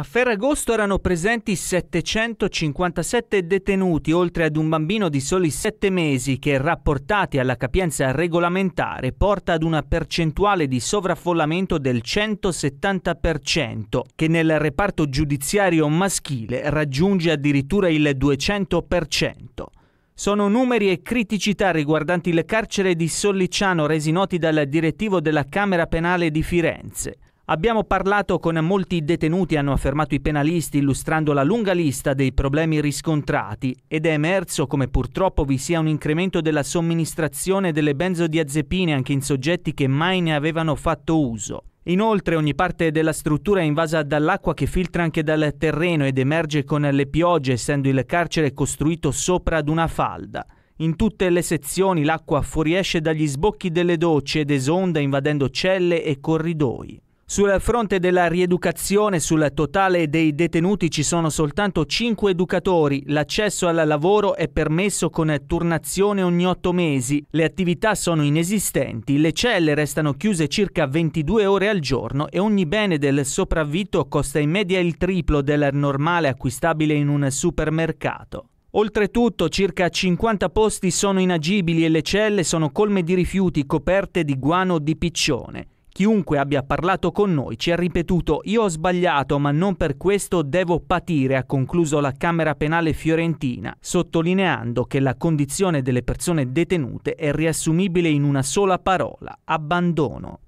A Ferragosto erano presenti 757 detenuti, oltre ad un bambino di soli 7 mesi che, rapportati alla capienza regolamentare, porta ad una percentuale di sovraffollamento del 170%, che nel reparto giudiziario maschile raggiunge addirittura il 200%. Sono numeri e criticità riguardanti il carcere di Solliciano resi noti dal direttivo della Camera Penale di Firenze. Abbiamo parlato con molti detenuti, hanno affermato i penalisti, illustrando la lunga lista dei problemi riscontrati ed è emerso come purtroppo vi sia un incremento della somministrazione delle benzodiazepine anche in soggetti che mai ne avevano fatto uso. Inoltre ogni parte della struttura è invasa dall'acqua che filtra anche dal terreno ed emerge con le piogge, essendo il carcere costruito sopra ad una falda. In tutte le sezioni l'acqua fuoriesce dagli sbocchi delle docce ed esonda invadendo celle e corridoi. Sul fronte della rieducazione, sul totale dei detenuti ci sono soltanto 5 educatori. L'accesso al lavoro è permesso con turnazione ogni 8 mesi. Le attività sono inesistenti, le celle restano chiuse circa 22 ore al giorno e ogni bene del sopravvitto costa in media il triplo del normale acquistabile in un supermercato. Oltretutto circa 50 posti sono inagibili e le celle sono colme di rifiuti coperte di guano o di piccione. Chiunque abbia parlato con noi ci ha ripetuto io ho sbagliato ma non per questo devo patire, ha concluso la Camera Penale fiorentina, sottolineando che la condizione delle persone detenute è riassumibile in una sola parola, abbandono.